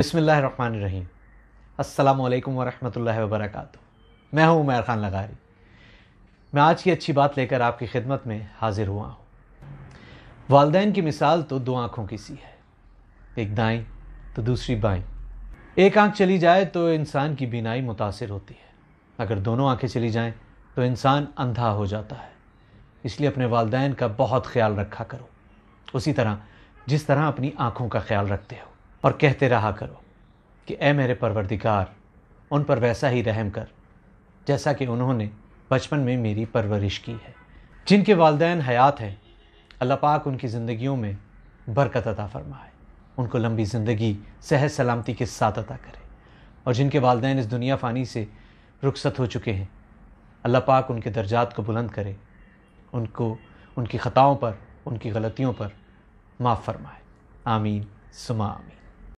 बसमीम अल्लाम वरहमल वबरक मैं हूं उमैर ख़ान लगारी मैं आज की अच्छी बात लेकर आपकी खिदमत में हाजिर हुआ हूं वालदे की मिसाल तो दो आँखों की सी है एक दाएं तो दूसरी बाएं एक आँख चली जाए तो इंसान की बीनाई मुतासर होती है अगर दोनों आँखें चली जाएँ तो इंसान अंधा हो जाता है इसलिए अपने वालदे का बहुत ख्याल रखा करो उसी तरह जिस तरह अपनी आँखों का ख्याल रखते हो और कहते रहा करो कि ए मेरे परवरदिकार उन पर वैसा ही रहम कर जैसा कि उन्होंने बचपन में मेरी परवरिश की है जिनके वालदेन हयात हैं अल्लाह पाक उनकी ज़िंदगियों में बरकत अता फरमाए उनको लंबी ज़िंदगी सहज सलामती के साथ अता करे और जिनके वालदेन इस दुनिया फ़ानी से रुखसत हो चुके हैं अल्लाह पाक उनके दर्जात को बुलंद करे उनको उनकी ख़ताओं पर उनकी गलतियों पर माफ़ फरमाए आमीन सुमा आमीन